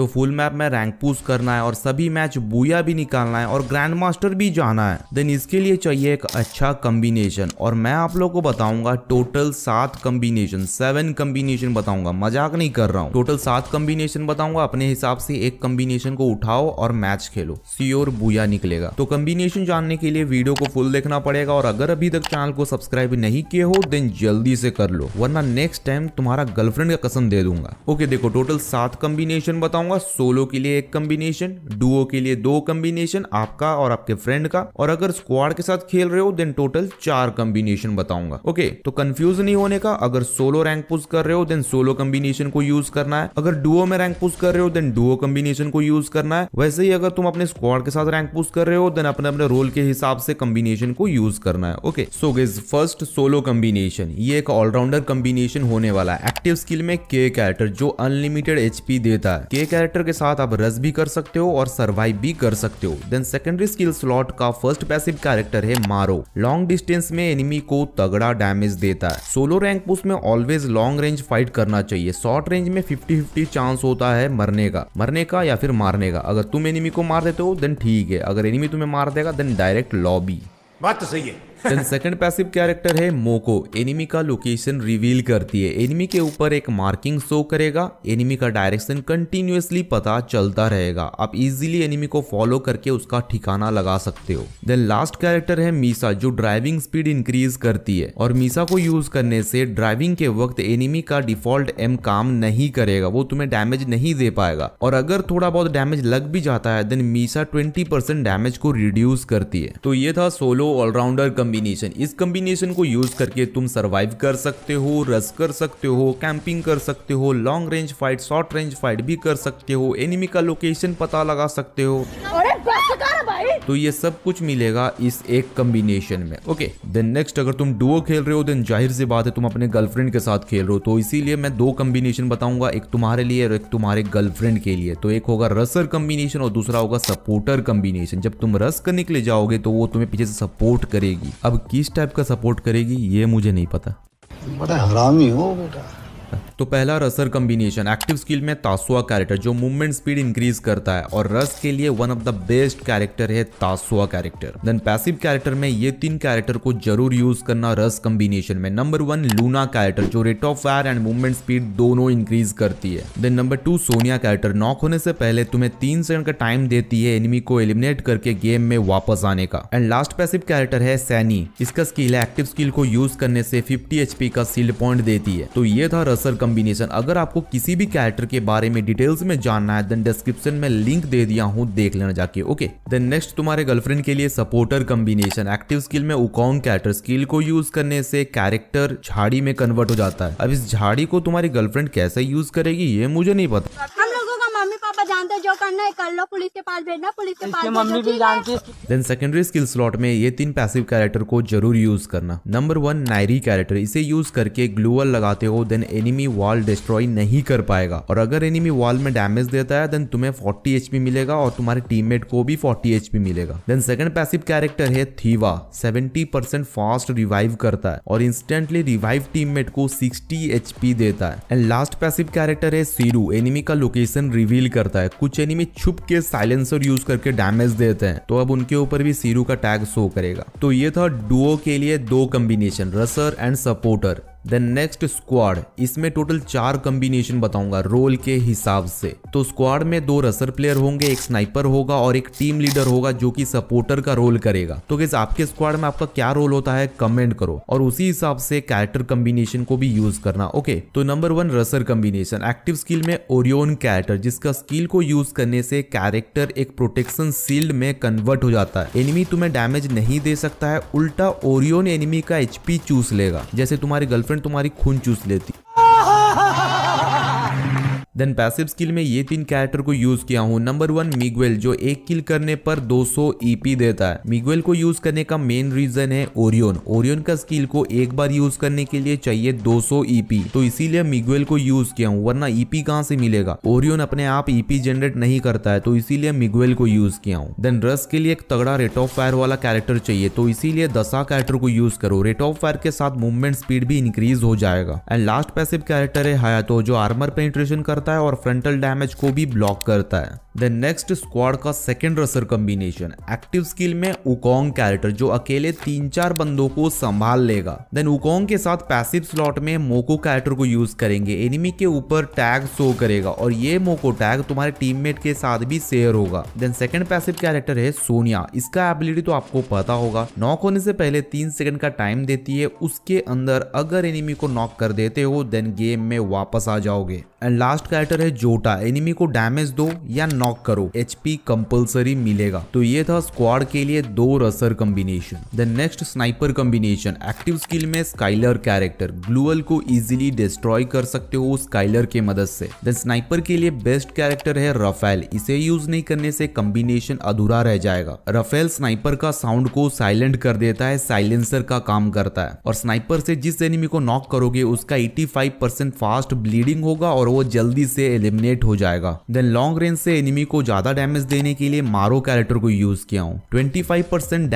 तो full map में rank push करना है और सभी मैच बुया भी निकालना है और ग्रैंड मास्टर भी जाना है देन इसके लिए चाहिए एक अच्छा कम्बिनेशन और मैं आप लोग को बताऊंगा टोटल सात कम्बिनेशन सेवन कम्बिनेशन बताऊंगा मजाक नहीं कर रहा हूँ टोटल सात कम्बिनेशन बताऊंगा अपने हिसाब से एक कम्बिनेशन को उठाओ और मैच खेलो सियोर बुया निकलेगा तो कम्बिनेशन जानने के लिए वीडियो को फुल देखना पड़ेगा और अगर अभी तक चैनल को सब्सक्राइब नहीं किए हो देन जल्दी से कर लो वरना नेक्स्ट टाइम तुम्हारा गर्लफ्रेंड का कसम दे दूंगा ओके देखो टोटल सात कम्बिनेशन बताऊंगा बताऊंगा सोलो के लिए एक कम्बिनेशन डुओ के लिए दो कम्बिनेशन आपका और आपके फ्रेंड का और अगर स्क्वाड के साथ खेल रहे हो देन टोटल चार कम्बिनेशन बताऊंगा ओके तो कंफ्यूज नहीं होने का अगर सोलो रैंक पुश कर रहे हो देन सोलो कम्बिनेशन को यूज करना है अगर डुओ में रैंक पुश कर रहे हो देन डुओ कम्बिनेशन को यूज करना है वैसे ही अगर तुम अपने स्क्वाड के साथ रैंक पुश कर रहे हो देन अपने अपने रोल के हिसाब से कम्बिनेशन को यूज करना है okay so guys first solo combination ये एक ऑलराउंडर कम्बिनेशन होने वाला है एक्टिव स्किल में के कैरेक्टर जो अनलिमिटेड एचपी देता है के कैरेक्टर के साथ आप रस भी कर सकते हो और सर्वाइव भी कर सकते हो देन सेकेंडरी स्किल स्लॉट का फर्स्ट पैसिव कैरेक्टर है मारो लॉन्ग डिस्टेंस में एनिमी को तगड़ा डैमेज देता है सोलो रैंक पुश में ऑलवेज लॉन्ग रेंज फाइट करना चाहिए शॉर्ट रेंज में फिफ्टी फिफ्टी चांस होता है मरने का मरने का या फिर मारने का अगर तुम एनिमी को मार देते हो देन ठीक है अगर एनिमी तुम्हें मार देगा देन डायरेक्ट लॉबी बात तो सही है देन सेकंड पैसिव कैरेक्टर है मोको एनिमी का लोकेशन रिवील करती है एनिमी के ऊपर एक मार्किंग शो करेगा एनिमी का डायरेक्शन कंटिन्यूसली पता चलता रहेगा आप इजीली एनिमी को फॉलो करके उसका ठिकाना लगा सकते हो देन लास्ट कैरेक्टर है मीसा जो ड्राइविंग स्पीड इंक्रीज करती है और मीसा को यूज करने से ड्राइविंग के वक्त एनिमी का डिफॉल्ट एम काम नहीं करेगा वो तुम्हें डैमेज नहीं दे पाएगा और अगर थोड़ा बहुत डैमेज लग भी जाता है देन मीसा ट्वेंटी डैमेज को रिड्यूस करती है तो ये था सोलो ऑलराउंडर कम कम्बिनेशन इस कम्बिनेशन को यूज करके तुम सर्वाइव कर सकते हो रस कर सकते हो कैंपिंग कर सकते हो long range fight short range fight भी कर सकते हो एनिमी का लोकेशन पता लगा सकते हो तो ये सब कुछ मिलेगा इस एक कम्बिनेशन में ओके देन नेक्स्ट अगर तुम डुओ खेल रहे हो देन जाहिर सी बात है तुम अपने गर्लफ्रेंड के साथ खेल रहे हो तो इसीलिए मैं दो कम्बिनेशन बताऊंगा एक तुम्हारे लिए और एक तुम्हारे गर्लफ्रेंड के लिए तो एक होगा रसर कम्बिनेशन और दूसरा होगा सपोर्टर कम्बिनेशन जब तुम रस करने के लिए जाओगे तो वो तुम्हें पीछे से सपोर्ट करेगी अब किस टाइप का सपोर्ट करेगी ये मुझे नहीं पता बड़ा हरामी हो बेटा तो पहला रसर कम्बिनेशन एक्टिव स्किल में तासुआ कैरेक्टर जो मूवमेंट स्पीड इंक्रीज करता है और रस के लिए one of the best character है Tatsuya character then passive character में ये तीन कैरेक्टर को जरूर यूज करना रस कम्बिनेशन में नंबर वन लूना कैरेक्टर जो rate of fire and movement speed दोनों इंक्रीज करती है then number two Sonia character knock होने से पहले तुम्हें तीन सेकंड का टाइम देती है एनिमी को एलिमिनेट करके गेम में वापस आने का एंड लास्ट पैसिव कैरेक्टर है सैनी इसका स्किल है एक्टिव स्किल को यूज करने से फिफ्टी एचपी का सील्ड पॉइंट देती है तो ये था रसर कम्बिनेशन कॉम्बिनेशन अगर आपको किसी भी कैरेक्टर के बारे में डिटेल्स में जानना है देन डिस्क्रिप्शन में लिंक दे दिया हूँ देख लेना जाके ओके देन नेक्स्ट तुम्हारे गर्लफ्रेंड के लिए सपोर्टर कॉम्बिनेशन एक्टिव स्किल में उकॉन कैरेक्टर स्किल को यूज करने से कैरेक्टर झाड़ी में कन्वर्ट हो जाता है अब इस झाड़ी को तुम्हारी गर्लफ्रेंड कैसे यूज करेगी ये मुझे नहीं पता पापा जानते जो करना है कर लो पुलिस के पास भेजना पुलिस के पास मम्मी भी जानती देन सेकेंडरी स्किल स्लॉट में ये तीन पैसिव कैरेक्टर को जरूर यूज करना नंबर वन नायरी कैरेक्टर इसे यूज करके ग्लूअल लगाते हो देन एनिमी वॉल डिस्ट्रॉय नहीं कर पाएगा और अगर एनिमी वॉल में डैमेज देता है देन तुम्हें 40 एचपी मिलेगा और तुम्हारे टीममेट को भी 40 एचपी मिलेगा देन सेकंड पैसिव कैरेक्टर है थीवा 70% फास्ट रिवाइव करता है और इंस्टेंटली रिवाइव टीममेट को 60 एचपी देता है एंड लास्ट पैसिव कैरेक्टर है सीरू एनिमी का लोकेशन रिवील करता है कुछ एनिमी छुप के साइलेंसर यूज करके डैमेज देते हैं तो अब उनके ऊपर भी सीरू का टैग शो करेगा तो ये था डुओ के लिए दो combination rusher and supporter then next squad इसमें टोटल चार कम्बिनेशन बताऊंगा रोल के हिसाब से तो स्क्वाड में दो रसर प्लेयर होंगे एक स्नाइपर होगा और एक टीम लीडर होगा जो कि सपोर्टर का रोल करेगा तो गैस आपके स्क्वाड में आपका क्या रोल होता है कमेंट करो और उसी हिसाब से कैरेक्टर कम्बिनेशन को भी यूज करना ओके तो number one rusher combination active skill में ओरियोन कैरेक्टर जिसका स्किल को यूज करने से कैरेक्टर एक प्रोटेक्शन सील्ड में कन्वर्ट हो जाता है एनिमी तुम्हें डैमेज नहीं दे सकता है उल्टा ओरियोन एनिमी का एचपी चूस लेगा जैसे तुम्हारे गर्लफ्रेंड गर्लफ्रेंड तुम्हारी खून चूस लेती देन पैसिव स्किल में ये तीन कैरेक्टर को यूज किया हूँ नंबर वन मिगवेल जो एक किल करने पर 200 ईपी e देता है मिगवेल को यूज करने का मेन रीजन है ओरियन ओरियन का स्किल को एक बार यूज करने के लिए चाहिए 200 ईपी e तो इसीलिए मिगवेल को यूज किया हूँ वरना ईपी e कहाँ से मिलेगा ओरियन अपने आप ईपी जनरेट नहीं करता है तो इसीलिए मिगवेल को यूज किया हूँ देन रस के लिए एक तगड़ा रेट ऑफ फायर वाला कैरेक्टर चाहिए तो इसीलिए दसा कैरेक्टर को यूज करो रेट ऑफ फायर के साथ मूवमेंट स्पीड भी इंक्रीज हो जाएगा एंड लास्ट पैसिव कैरेक्टर है हयातो जो आर्मर पेंट्रेशन करता करता है और फ्रंटल डैमेज को भी ब्लॉक करता है देन नेक्स्ट स्क्वाड का second rusher combination active skill में उकोंग कैरेक्टर जो अकेले तीन चार बंदों को संभाल लेगा देन उकोंग के साथ पैसिव स्लॉट में मोको कैरेक्टर को यूज करेंगे एनिमी के ऊपर टैग शो करेगा और ये मोको टैग तुम्हारे टीममेट के साथ भी शेयर होगा देन सेकेंड पैसिव कैरेक्टर है सोनिया इसका एबिलिटी तो आपको पता होगा नॉक होने से पहले तीन सेकंड का टाइम देती है उसके अंदर अगर एनिमी को नॉक कर देते हो देन गेम में वापस आ जाओगे एंड लास्ट कैरेक्टर है जोटा एनिमी को डैमेज दो या नॉक करो एचपी कंपलसरी मिलेगा तो ये था स्क्वाड के लिए दो rusher combination the next sniper combination active skill में स्काइलर कैरेक्टर ग्लूअल को इजिली डिस्ट्रॉय कर सकते हो स्काइलर के मदद से देन स्नाइपर के लिए बेस्ट कैरेक्टर है रफेल इसे यूज नहीं करने से कॉम्बिनेशन अधूरा रह जाएगा रफेल स्नाइपर का साउंड को साइलेंट कर देता है साइलेंसर का काम करता है और स्नाइपर से जिस एनिमी को नॉक करोगे उसका एटी फास्ट ब्लीडिंग होगा और वो जल्दी से एलिमिनेट हो जाएगा देन लॉन्ग रेंज से एनिमी को ज्यादा डैमेज देने के लिए मारो कैरेक्टर को यूज किया हूँ ट्वेंटी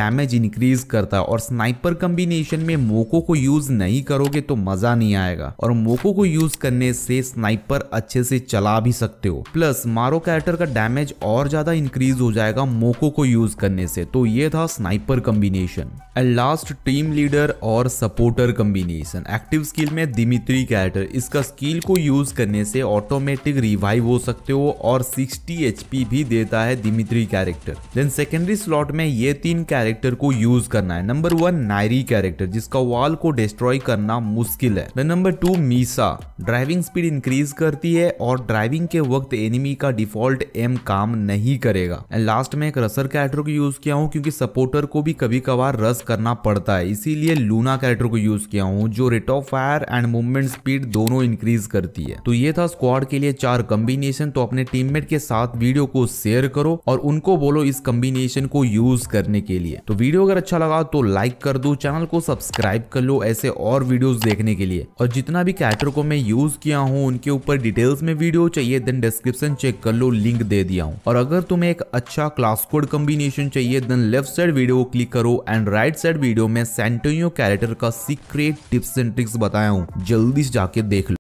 डैमेज इंक्रीज करता है और स्नाइपर कम्बिनेशन में मोको को यूज नहीं करोगे तो मजा नहीं आएगा और मोको को यूज करने से स्नाइपर अच्छे से चला भी सकते हो प्लस मारो कैरेक्टर का डैमेज और ज्यादा इंक्रीज हो जाएगा मोको को यूज करने से तो ये था sniper combination and last team leader और सपोर्टर कम्बिनेशन एक्टिव स्किल में दिमित्री कैरेक्टर इसका स्किल को यूज करने से ऑटोमेटिक रिवाइव हो सकते हो और 60 एच भी देता है Dimitri character then secondary slot में ये तीन कैरेक्टर को यूज करना है नंबर वन नायरी कैरेक्टर जिसका वॉल को डिस्ट्रॉय करना मुश्किल है number two Misha driving speed increase करती है और ड्राइविंग के वक्त एनिमी का डिफॉल्ट एम काम नहीं करेगा एंड लास्ट में एक रसर कैरेक्टर को यूज किया हूँ क्योंकि सपोर्टर को भी कभी कभार रस करना पड़ता है इसीलिए लूना कैरेक्टर को यूज किया हूँ जो rate of fire and movement speed दोनों इंक्रीज करती है तो ये था स्क्वाड के लिए चार कम्बिनेशन तो अपने टीममेट के साथ वीडियो को शेयर करो और उनको बोलो इस कम्बिनेशन को यूज करने के लिए तो वीडियो अगर अच्छा लगा तो लाइक कर दो चैनल को सब्सक्राइब कर लो ऐसे और वीडियो देखने के लिए और जितना भी कैटर को मैं यूज किया हूँ उनके ऊपर डिटेल्स में वीडियो चाहिए देन डिस्क्रिप्शन चेक कर लो लिंक दे दिया हूँ और अगर तुम्हें एक अच्छा क्लास कोड कम्बिनेशन चाहिए देन लेफ्ट साइड वीडियो को क्लिक करो एंड राइट साइड वीडियो में सेंटोनियो कैरेक्टर का सीक्रेट टिप्स एंड ट्रिक्स बताया हूँ जल्दी से जाके देख लो